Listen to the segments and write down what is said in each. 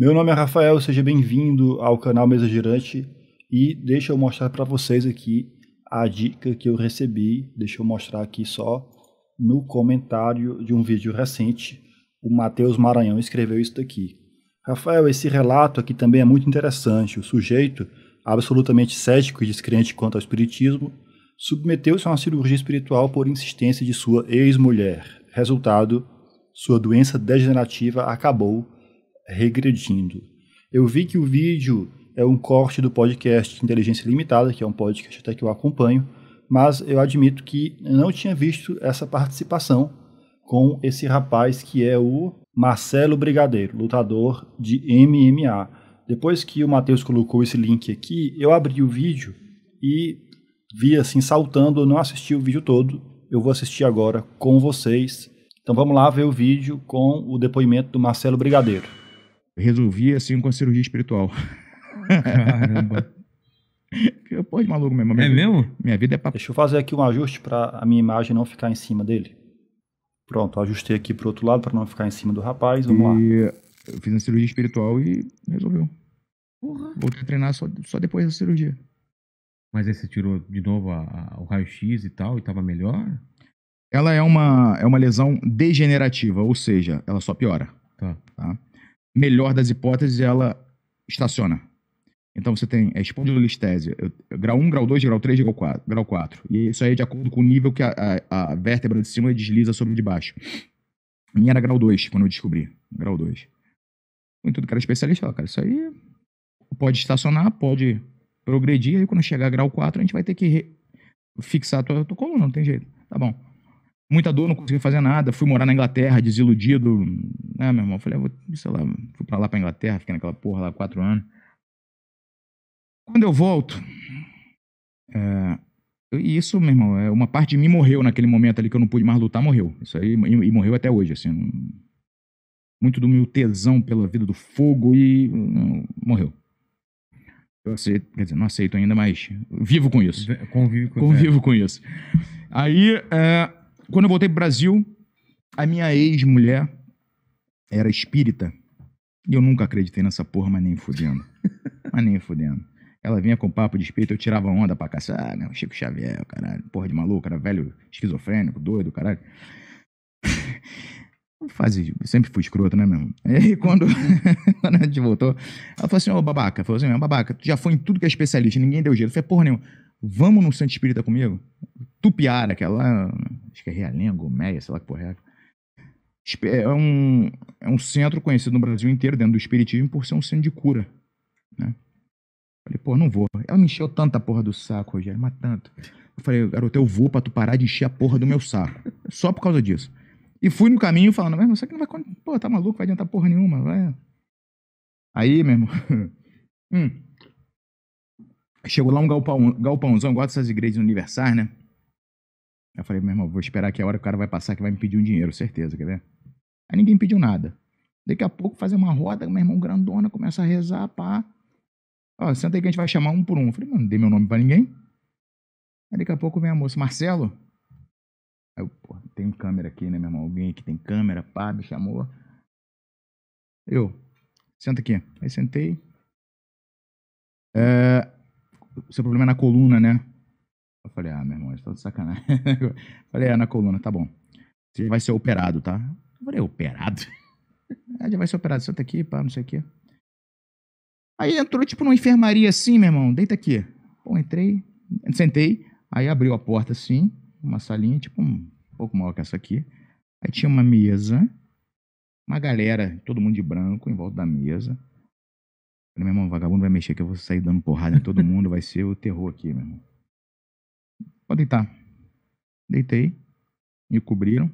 Meu nome é Rafael, seja bem-vindo ao canal Mesa Girante e deixa eu mostrar para vocês aqui a dica que eu recebi, deixa eu mostrar aqui só no comentário de um vídeo recente, o Matheus Maranhão escreveu isso daqui. Rafael, esse relato aqui também é muito interessante. O sujeito, absolutamente cético e descrente quanto ao espiritismo, submeteu-se a uma cirurgia espiritual por insistência de sua ex-mulher. Resultado, sua doença degenerativa acabou regredindo. Eu vi que o vídeo é um corte do podcast Inteligência Limitada, que é um podcast até que eu acompanho, mas eu admito que não tinha visto essa participação com esse rapaz que é o Marcelo Brigadeiro, lutador de MMA. Depois que o Matheus colocou esse link aqui, eu abri o vídeo e vi assim saltando, eu não assisti o vídeo todo. Eu vou assistir agora com vocês. Então vamos lá ver o vídeo com o depoimento do Marcelo Brigadeiro resolvi assim com a cirurgia espiritual. Caramba. eu pô, de maluco mesmo. Minha é vida, mesmo? Minha vida é papo. Deixa eu fazer aqui um ajuste para a minha imagem não ficar em cima dele. Pronto, ajustei aqui pro outro lado para não ficar em cima do rapaz. Vamos e lá. Eu fiz a cirurgia espiritual e resolveu. Porra. Voltei a treinar só, só depois da cirurgia. Mas aí você tirou de novo a, a, o raio-x e tal e tava melhor? Ela é uma, é uma lesão degenerativa, ou seja, ela só piora. Tá. tá? melhor das hipóteses, ela estaciona. Então você tem é, espondilolistesia, grau 1, grau 2, grau 3, grau 4, grau 4. E isso aí é de acordo com o nível que a, a, a vértebra de cima desliza sobre de baixo. Minha era grau 2, quando eu descobri. Grau 2. Fui tudo que era especialista, ó, cara, isso aí pode estacionar, pode progredir, aí quando chegar a grau 4 a gente vai ter que fixar a tua, tua coluna, não tem jeito. Tá bom muita dor, não consegui fazer nada. Fui morar na Inglaterra, desiludido. Ah, meu irmão, falei, ah, vou, sei lá, fui pra lá pra Inglaterra, fiquei naquela porra lá quatro anos. Quando eu volto, é, isso, meu irmão, é, uma parte de mim morreu naquele momento ali que eu não pude mais lutar, morreu. Isso aí, e, e morreu até hoje, assim. Não, muito do meu tesão pela vida do fogo e não, morreu. Eu aceito, quer dizer, não aceito ainda, mas vivo com isso. Convivo com, convivo é. com isso. Aí, é, quando eu voltei pro Brasil, a minha ex-mulher era espírita. E eu nunca acreditei nessa porra, mas nem fudendo. mas nem fudendo. Ela vinha com papo de espírito, eu tirava onda pra caçar. Ah, meu, Chico Xavier, caralho. Porra de maluco, era velho esquizofrênico, doido, caralho fase, sempre fui escroto, né, mesmo? E aí, quando, quando a gente voltou, ela falou assim, ô, oh, babaca, falou assim, babaca, tu já foi em tudo que é especialista, ninguém deu jeito. Eu falei, porra nenhuma, vamos no Santo Espírita comigo? Tupiara, que é lá, acho que é Realengo, Meia, sei lá que porra é. É um, é um centro conhecido no Brasil inteiro, dentro do espiritismo, por ser um centro de cura, né? Falei, pô, não vou. Ela me encheu tanta porra do saco, Rogério, mas tanto. Eu falei, garoto, eu vou pra tu parar de encher a porra do meu saco. Só por causa disso. E fui no caminho falando, mas isso aqui não vai. Pô, tá maluco, vai adiantar porra nenhuma, vai. Aí, meu irmão. hum. Chegou lá um galpão, galpãozão, gosta dessas igrejas universais, né? Eu falei, meu irmão, vou esperar que a hora que o cara vai passar que vai me pedir um dinheiro, certeza, quer ver? Aí ninguém pediu nada. Daqui a pouco fazer uma roda, meu irmão grandona, começa a rezar, pá. Ó, senta aí que a gente vai chamar um por um. Eu falei, mano, não dei meu nome pra ninguém. Aí daqui a pouco vem a moça, Marcelo, Aí eu, pô, tem câmera aqui, né, meu irmão? Alguém aqui tem câmera, pá, me chamou. Eu, senta aqui. Aí sentei. É, seu problema é na coluna, né? Eu falei, ah, meu irmão, você tá de sacanagem. falei, é, na coluna, tá bom. Você vai ser operado, tá? Eu falei, operado? é, já vai ser operado, senta aqui, pá, não sei o quê. Aí entrou, tipo, numa enfermaria assim, meu irmão, deita aqui. Bom, entrei, sentei, aí abriu a porta assim, uma salinha tipo um pouco maior que essa aqui. Aí tinha uma mesa, uma galera, todo mundo de branco em volta da mesa. Falei, meu irmão, vagabundo vai mexer que eu vou sair dando porrada em todo mundo, vai ser o terror aqui, meu irmão. Pode deitar. Deitei, me cobriram.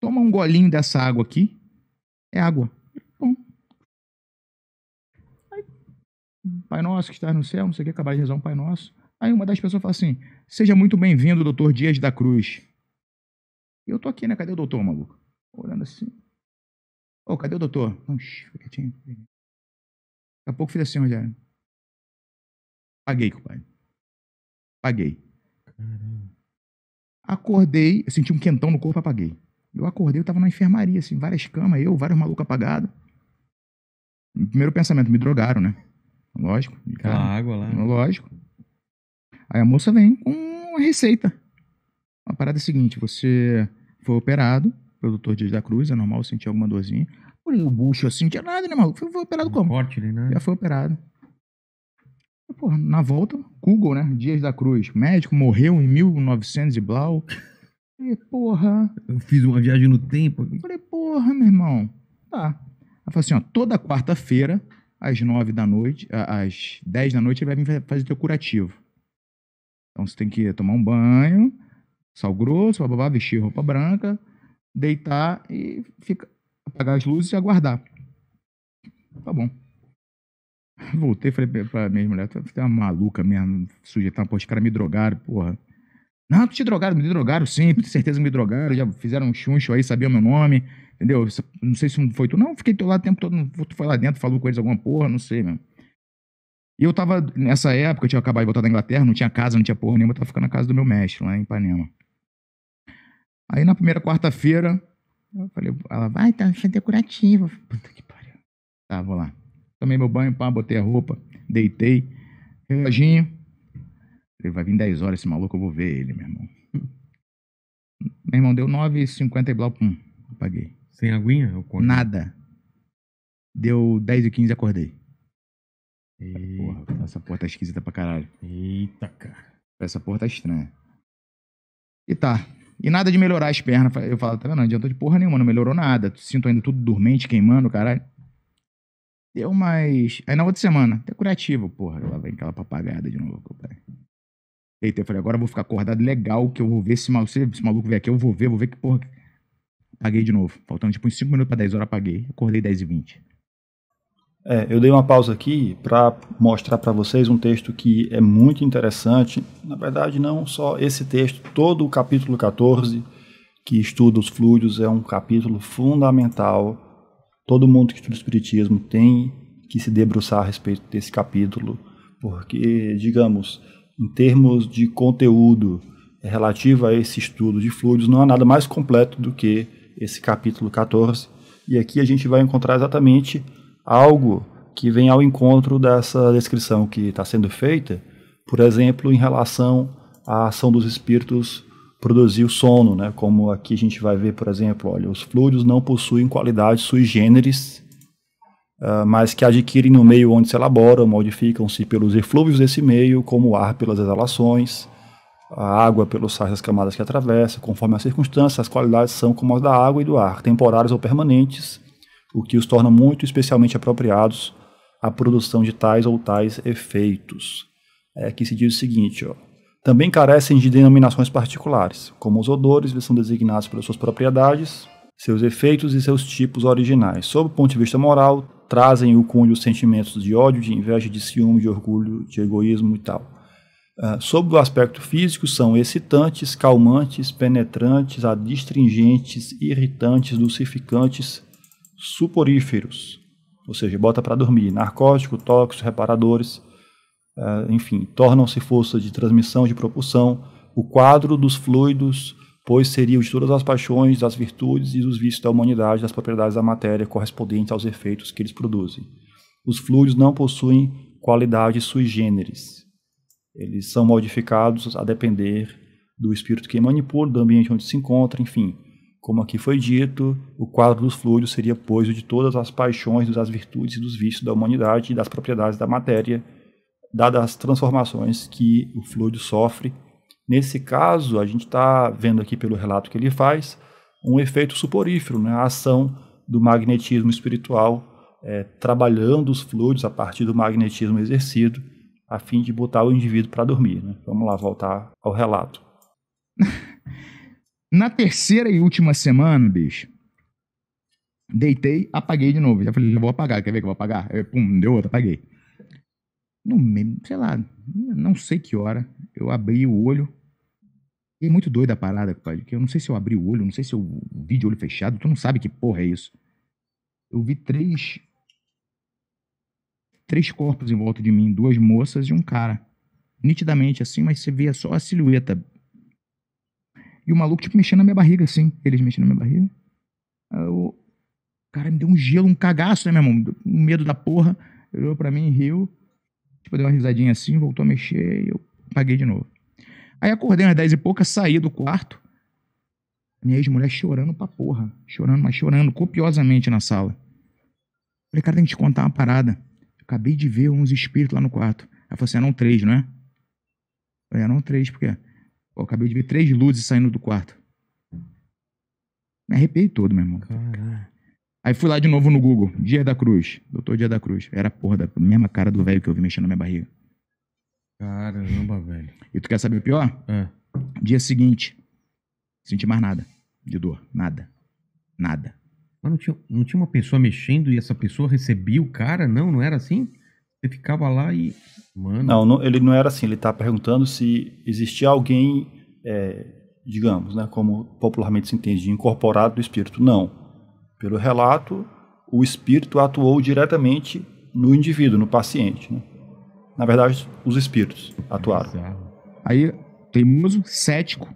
Toma um golinho dessa água aqui. É água. Bom. Pai nosso que estás no céu, não sei o que, acabar de rezar um Pai Nosso. Aí uma das pessoas fala assim: Seja muito bem-vindo, doutor Dias da Cruz. E eu tô aqui, né? Cadê o doutor, maluco? Olhando assim. Ô, oh, cadê o doutor? Oxi, quietinho. Daqui a pouco fiz assim, Rogério. Paguei, compadre. Paguei. Caramba. Acordei, eu senti um quentão no corpo, apaguei. Eu acordei, eu tava na enfermaria, assim, várias camas, eu, vários malucos apagados. Primeiro pensamento, me drogaram, né? Lógico. Aquela água lá. Lógico. Aí a moça vem com uma receita. A parada é a seguinte: você foi operado pelo doutor Dias da Cruz, é normal sentir alguma dorzinha. Porém, o bucho assim, não tinha nada, né, maluco? Foi, foi operado como? Forte, né? Já foi operado. Porra, na volta, Google, né? Dias da Cruz, médico, morreu em 1900 e blau. Falei, porra. Eu fiz uma viagem no tempo. Falei, porra, meu irmão. Tá. Ela falou assim, ó, toda quarta-feira, às nove da noite, às dez da noite, ele vai vir fazer teu curativo. Então você tem que tomar um banho, sal grosso, babá, vestir roupa branca, deitar e fica, apagar as luzes e aguardar. Tá bom. Voltei, falei pra minha mulher, você é uma maluca mesmo, sujeitar, pô, os caras me drogaram, porra. Não, tu te drogaram, me drogaram sim, com certeza me drogaram, já fizeram um chuncho aí, sabiam o meu nome, entendeu? Não sei se foi tu, não, fiquei teu lado o tempo todo, tu foi lá dentro, falou com eles alguma porra, não sei, mesmo. E eu tava, nessa época, eu tinha acabado de voltar da Inglaterra, não tinha casa, não tinha porra nenhuma, eu tava ficando na casa do meu mestre, lá em Ipanema. Aí na primeira quarta-feira, eu falei, ela vai, tá, chantei curativo. Puta que pariu. Tá, vou lá. Tomei meu banho, pá, botei a roupa, deitei, reloginho. Ele vai vir 10 horas esse maluco, eu vou ver ele, meu irmão. meu irmão, deu 9,50 e blá, pum, apaguei. Sem aguinha? Nada. Deu 10 e 15 acordei. Eita. Porra, essa porra tá esquisita pra caralho. Eita, cara. Essa porra tá estranha. E tá. E nada de melhorar as pernas. Eu falo, tá vendo? Não adiantou de porra nenhuma, não melhorou nada. Sinto ainda tudo dormente, queimando, caralho. Deu mais. Aí na outra semana, até curativo, porra. Lá vem aquela papagada de novo, Eita, eu falei, agora eu vou ficar acordado legal, que eu vou ver se maluco, se esse maluco vier aqui, eu vou ver, vou ver que porra. Apaguei de novo. Faltando tipo uns 5 minutos pra 10 horas, apaguei. Acordei 10 e 20. É, eu dei uma pausa aqui para mostrar para vocês um texto que é muito interessante. Na verdade, não só esse texto, todo o capítulo 14, que estuda os fluidos, é um capítulo fundamental. Todo mundo que estuda o Espiritismo tem que se debruçar a respeito desse capítulo, porque, digamos, em termos de conteúdo relativo a esse estudo de fluidos, não há nada mais completo do que esse capítulo 14. E aqui a gente vai encontrar exatamente algo que vem ao encontro dessa descrição que está sendo feita, por exemplo, em relação à ação dos espíritos produzir o sono, né? Como aqui a gente vai ver, por exemplo, olha, os fluidos não possuem qualidade sui generis, uh, mas que adquirem no meio onde se elaboram, modificam-se pelos eflúvios desse meio, como o ar pelas exalações, a água pelos sais das camadas que atravessa, conforme as circunstâncias, as qualidades são como as da água e do ar, temporárias ou permanentes, o que os torna muito especialmente apropriados à produção de tais ou tais efeitos. É que se diz o seguinte, ó, também carecem de denominações particulares, como os odores, eles são designados pelas suas propriedades, seus efeitos e seus tipos originais. Sob o ponto de vista moral, trazem o cunho os sentimentos de ódio, de inveja, de ciúme, de orgulho, de egoísmo e tal. Uh, ah, sob o aspecto físico, são excitantes, calmantes, penetrantes, adstringentes, irritantes, dulcificantes, suporíferos, ou seja, bota para dormir, narcótico, tóxicos, reparadores, é, enfim, tornam-se força de transmissão, de propulsão, o quadro dos fluidos, pois seria o de todas as paixões, das virtudes e dos vícios da humanidade, das propriedades da matéria correspondentes aos efeitos que eles produzem. Os fluidos não possuem qualidade sui generis. Eles são modificados a depender do espírito que manipula, do ambiente onde se encontra, enfim. Como aqui foi dito, o quadro dos fluidos seria, pois, o de todas as paixões, das virtudes e dos vícios da humanidade e das propriedades da matéria, dadas as transformações que o fluido sofre. Nesse caso, a gente está vendo aqui pelo relato que ele faz um efeito suporífero, né? a ação do magnetismo espiritual, é, trabalhando os fluidos a partir do magnetismo exercido, a fim de botar o indivíduo para dormir. Né? Vamos lá voltar ao relato. Na terceira e última semana, bicho, deitei, apaguei de novo. Já falei, vou apagar, quer ver que eu vou apagar? pum, deu outra, apaguei. No meio, sei lá, não sei que hora, eu abri o olho. E é muito doida a parada, pai, que eu não sei se eu abri o olho, não sei se eu vi de olho fechado, tu não sabe que porra é isso. Eu vi três três corpos em volta de mim, duas moças e um cara. Nitidamente assim, mas você via só a silhueta e o maluco, tipo, mexendo na minha barriga, assim. Eles mexendo na minha barriga. Eu... Cara, me deu um gelo, um cagaço, né, meu irmão? Um medo da porra. Ele olhou pra mim e riu. Tipo, deu uma risadinha assim, voltou a mexer e eu paguei de novo. Aí acordei umas 10 e pouca, saí do quarto. Minha ex-mulher chorando pra porra. Chorando, mas chorando copiosamente na sala. Falei, cara, tem que te contar uma parada. Eu acabei de ver uns espíritos lá no quarto. Ela falou assim, eram três, não é? Eu falei, eram três, por quê? acabei de ver três luzes saindo do quarto. Me arrepiei todo, meu irmão. Caralho. Aí fui lá de novo no Google, Dia da Cruz, Doutor Dia da Cruz. Era a porra da mesma cara do velho que eu vi mexendo na minha barriga. Caramba, velho. E tu quer saber o pior? É. Dia seguinte, senti mais nada de dor, nada, nada. Mas não tinha, não tinha uma pessoa mexendo e essa pessoa recebia o cara? Não, não era assim? Você ficava lá e. Mano. Não, não, ele não era assim. Ele está perguntando se existia alguém, é, digamos, né, como popularmente se entende, incorporado do espírito. Não. Pelo relato, o espírito atuou diretamente no indivíduo, no paciente. Né? Na verdade, os espíritos atuaram. Aí Teimoso, um cético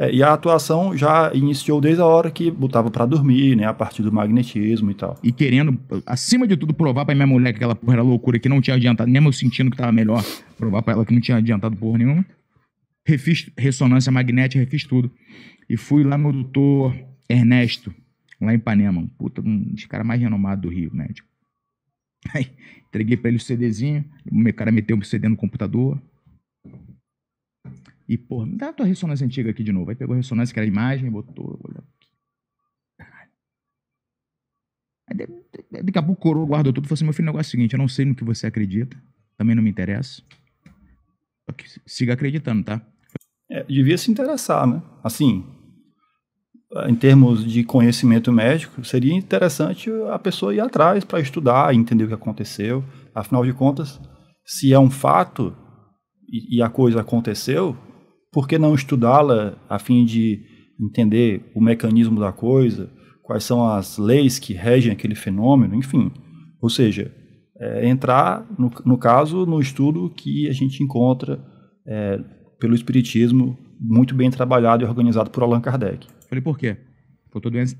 é, e a atuação já iniciou desde a hora que botava para dormir, né? A partir do magnetismo e tal. E querendo, acima de tudo, provar pra minha mulher que ela porra era loucura, que não tinha adiantado, nem eu sentindo que tava melhor, provar pra ela que não tinha adiantado porra nenhuma. Refiz ressonância magnética, refiz tudo. E fui lá no doutor Ernesto, lá em Panema. puta, um dos caras mais renomados do Rio, médico. Né, tipo. Aí, entreguei pra ele o CDzinho, o meu cara meteu o CD no computador, e, pô, me dá a tua ressonância antiga aqui de novo. Aí pegou a ressonância, que era a imagem, botou. Olha aqui. Aí, daqui a pouco o coroa guardou tudo e falou assim: meu filho, o negócio é o seguinte, eu não sei no que você acredita, também não me interessa. Só que siga acreditando, tá? É, devia se interessar, né? Assim, em termos de conhecimento médico, seria interessante a pessoa ir atrás para estudar, entender o que aconteceu. Afinal de contas, se é um fato e a coisa aconteceu, por que não estudá-la a fim de entender o mecanismo da coisa, quais são as leis que regem aquele fenômeno, enfim. Ou seja, é, entrar, no, no, caso, no estudo que a gente encontra é, pelo Espiritismo, muito bem trabalhado e organizado por Allan Kardec. Falei, por quê? Porque a doença,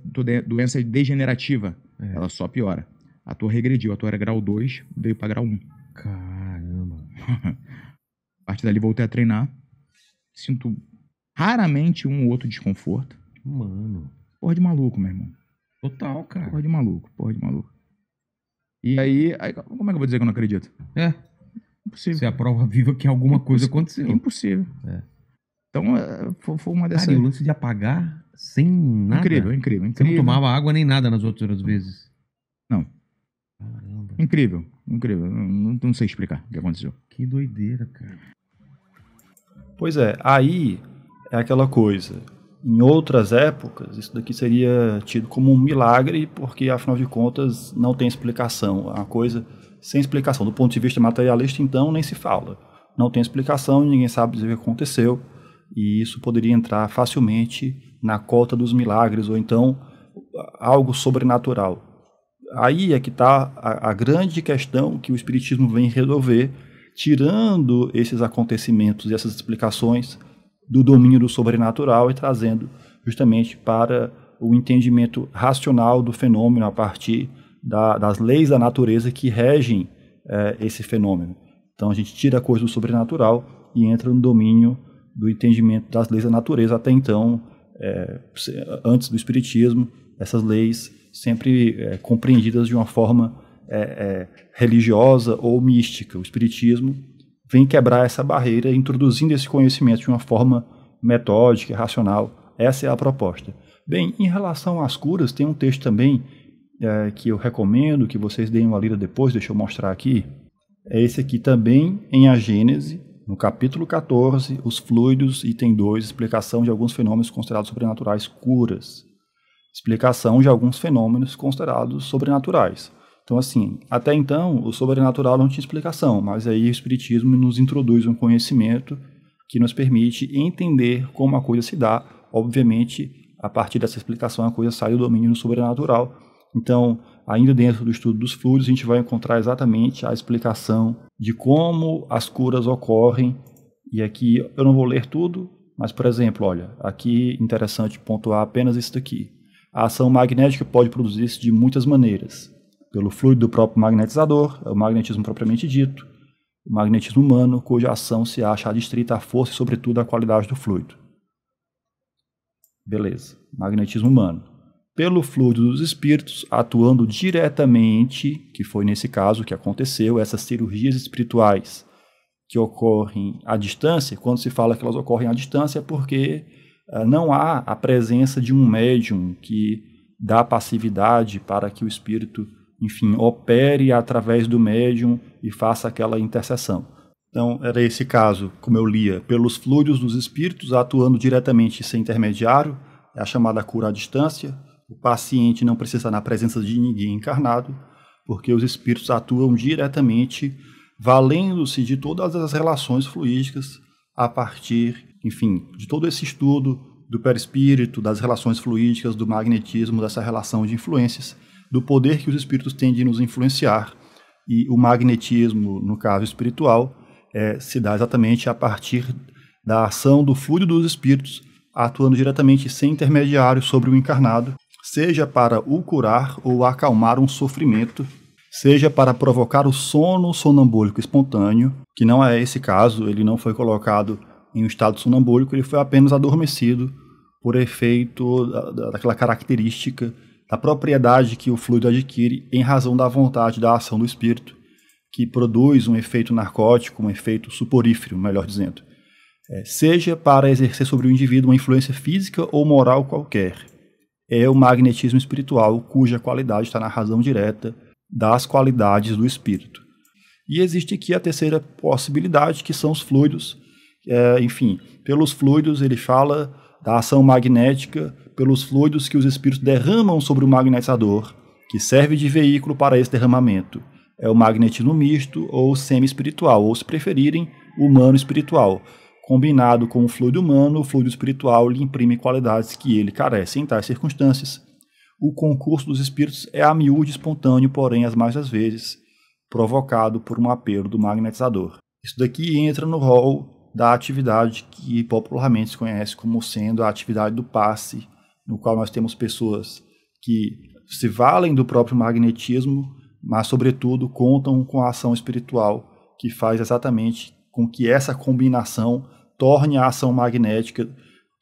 doença é degenerativa, é. ela só piora. A tua regrediu, a tua era grau 2, veio para grau 1. Um. Caramba. a partir dali voltei a treinar, Sinto raramente um ou outro desconforto. Mano. Porra de maluco, meu irmão. Total, cara. Porra de maluco, porra de maluco. E aí, aí como é que eu vou dizer que eu não acredito? É. Impossível. Você é a prova viva que alguma Impossível. coisa aconteceu. Impossível. É. Então, é, foi, foi uma dessas. Cara, e o lance de apagar sem nada. Incrível, incrível, incrível. Você não tomava água nem nada nas outras vezes. Não. Caramba. Incrível, incrível. Não, não sei explicar o que aconteceu. Que doideira, cara. Pois é, aí é aquela coisa. Em outras épocas, isso daqui seria tido como um milagre, porque afinal de contas não tem explicação. É uma coisa sem explicação. Do ponto de vista materialista, então, nem se fala. Não tem explicação, ninguém sabe dizer o que aconteceu, e isso poderia entrar facilmente na cota dos milagres, ou então algo sobrenatural. Aí é que está a, a grande questão que o Espiritismo vem resolver tirando esses acontecimentos e essas explicações do domínio do sobrenatural e trazendo justamente para o entendimento racional do fenômeno a partir da, das leis da natureza que regem eh, esse fenômeno. Então a gente tira a coisa do sobrenatural e entra no domínio do entendimento das leis da natureza. Até então, eh, antes do Espiritismo, essas leis sempre eh, compreendidas de uma forma é, é, religiosa ou mística. O Espiritismo vem quebrar essa barreira, introduzindo esse conhecimento de uma forma metódica, racional. Essa é a proposta. Bem, em relação às curas, tem um texto também é, que eu recomendo que vocês deem uma lida depois, deixa eu mostrar aqui. É esse aqui também, em A Gênese, no capítulo 14, Os Fluidos, item 2, explicação de alguns fenômenos considerados sobrenaturais curas. Explicação de alguns fenômenos considerados sobrenaturais. Então, assim, até então, o sobrenatural não tinha explicação, mas aí o Espiritismo nos introduz um conhecimento que nos permite entender como a coisa se dá. Obviamente, a partir dessa explicação, a coisa sai do domínio do sobrenatural. Então, ainda dentro do estudo dos fluidos, a gente vai encontrar exatamente a explicação de como as curas ocorrem. E aqui eu não vou ler tudo, mas, por exemplo, olha, aqui interessante pontuar apenas isso daqui. A ação magnética pode produzir-se de muitas maneiras pelo fluido do próprio magnetizador, é o magnetismo propriamente dito, o magnetismo humano, cuja ação se acha adstrita à força e, sobretudo, à qualidade do fluido. Beleza, magnetismo humano. Pelo fluido dos espíritos, atuando diretamente, que foi nesse caso que aconteceu, essas cirurgias espirituais que ocorrem à distância, quando se fala que elas ocorrem à distância, é porque uh, não há a presença de um médium que dá passividade para que o espírito enfim, opere através do médium e faça aquela intercessão. Então, era esse caso, como eu lia, pelos fluidos dos espíritos atuando diretamente sem intermediário, é a chamada cura à distância. O paciente não precisa estar na presença de ninguém encarnado, porque os espíritos atuam diretamente, valendo-se de todas as relações fluídicas a partir, enfim, de todo esse estudo do perispírito, das relações fluídicas, do magnetismo, dessa relação de influências do poder que os espíritos têm de nos influenciar. E o magnetismo, no caso espiritual, é, se dá exatamente a partir da ação do fluido dos espíritos, atuando diretamente sem intermediário sobre o encarnado, seja para o curar ou acalmar um sofrimento, seja para provocar o sono sonambúlico espontâneo, que não é esse caso, ele não foi colocado em um estado sonambúlico, ele foi apenas adormecido por efeito daquela característica da propriedade que o fluido adquire em razão da vontade da ação do espírito, que produz um efeito narcótico, um efeito suporífero, melhor dizendo, é, seja para exercer sobre o indivíduo uma influência física ou moral qualquer. É o magnetismo espiritual cuja qualidade está na razão direta das qualidades do espírito. E existe aqui a terceira possibilidade, que são os fluidos. É, enfim, pelos fluidos ele fala da ação magnética pelos fluidos que os espíritos derramam sobre o magnetizador, que serve de veículo para esse derramamento. É o magnetismo misto ou semi-espiritual, ou se preferirem, humano-espiritual. Combinado com o fluido humano, o fluido espiritual lhe imprime qualidades que ele carece em tais circunstâncias. O concurso dos espíritos é a miúde espontâneo, porém, as mais das vezes, provocado por um apelo do magnetizador. Isso daqui entra no rol da atividade que popularmente se conhece como sendo a atividade do passe, no qual nós temos pessoas que se valem do próprio magnetismo, mas, sobretudo, contam com a ação espiritual, que faz exatamente com que essa combinação torne a ação magnética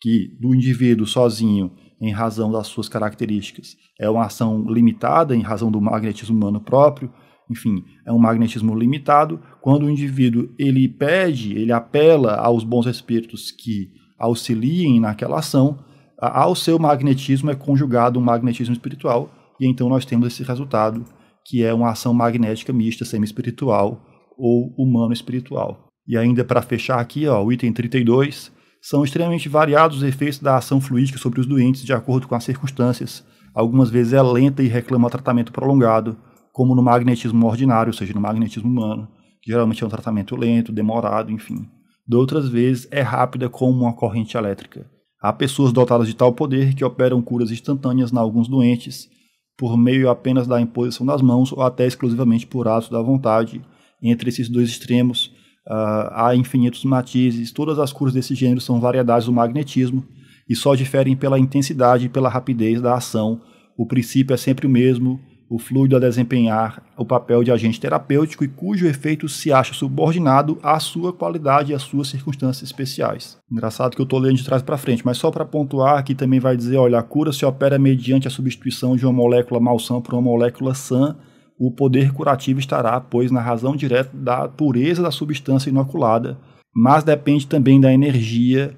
que do indivíduo sozinho, em razão das suas características, é uma ação limitada em razão do magnetismo humano próprio, enfim, é um magnetismo limitado. Quando o indivíduo ele pede, ele apela aos bons espíritos que auxiliem naquela ação, ao seu magnetismo é conjugado um magnetismo espiritual, e então nós temos esse resultado, que é uma ação magnética mista, semi-espiritual ou humano-espiritual. E ainda para fechar aqui, ó, o item 32, são extremamente variados os efeitos da ação fluídica sobre os doentes de acordo com as circunstâncias. Algumas vezes é lenta e reclama tratamento prolongado, como no magnetismo ordinário, ou seja, no magnetismo humano. que Geralmente é um tratamento lento, demorado, enfim. De outras vezes, é rápida como uma corrente elétrica. Há pessoas dotadas de tal poder que operam curas instantâneas em alguns doentes, por meio apenas da imposição das mãos ou até exclusivamente por ato da vontade. Entre esses dois extremos uh, há infinitos matizes. Todas as curas desse gênero são variedades do magnetismo e só diferem pela intensidade e pela rapidez da ação. O princípio é sempre o mesmo, o fluido a desempenhar o papel de agente terapêutico e cujo efeito se acha subordinado à sua qualidade e às suas circunstâncias especiais. Engraçado que eu estou lendo de trás para frente, mas só para pontuar aqui também vai dizer, olha, a cura se opera mediante a substituição de uma molécula malsã por uma molécula sã, o poder curativo estará, pois, na razão direta da pureza da substância inoculada, mas depende também da energia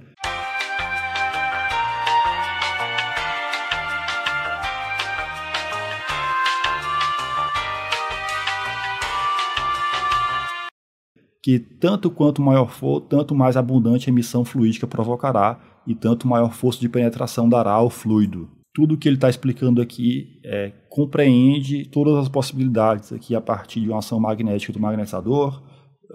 que tanto quanto maior for, tanto mais abundante a emissão fluídica provocará e tanto maior força de penetração dará ao fluido. Tudo o que ele está explicando aqui é, compreende todas as possibilidades aqui a partir de uma ação magnética do magnetizador,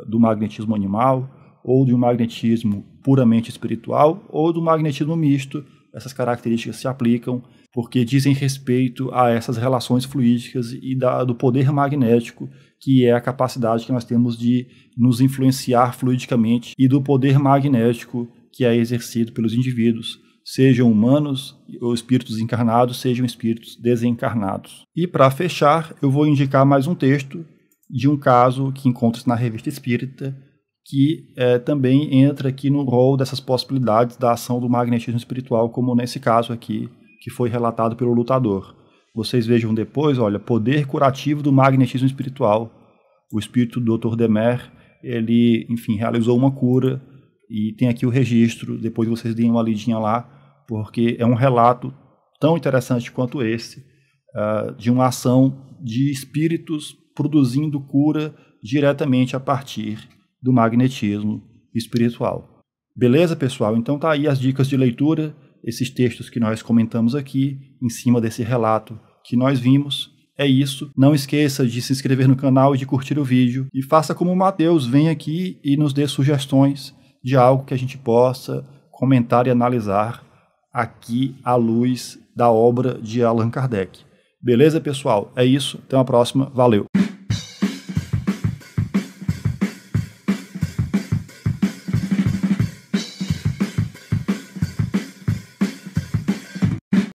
do magnetismo animal, ou de um magnetismo puramente espiritual, ou do magnetismo misto. Essas características se aplicam porque dizem respeito a essas relações fluídicas e da, do poder magnético, que é a capacidade que nós temos de nos influenciar fluidicamente, e do poder magnético que é exercido pelos indivíduos, sejam humanos ou espíritos encarnados, sejam espíritos desencarnados. E para fechar, eu vou indicar mais um texto de um caso que encontra-se na Revista Espírita, que é, também entra aqui no rol dessas possibilidades da ação do magnetismo espiritual, como nesse caso aqui que foi relatado pelo lutador. Vocês vejam depois, olha, poder curativo do magnetismo espiritual. O espírito do Dr. Demer, ele, enfim, realizou uma cura e tem aqui o registro, depois vocês deem uma lidinha lá, porque é um relato tão interessante quanto esse, uh, de uma ação de espíritos produzindo cura diretamente a partir do magnetismo espiritual. Beleza, pessoal? Então tá aí as dicas de leitura esses textos que nós comentamos aqui, em cima desse relato que nós vimos. É isso. Não esqueça de se inscrever no canal e de curtir o vídeo. E faça como o Matheus, vem aqui e nos dê sugestões de algo que a gente possa comentar e analisar aqui à luz da obra de Allan Kardec. Beleza, pessoal? É isso. Até uma próxima. Valeu!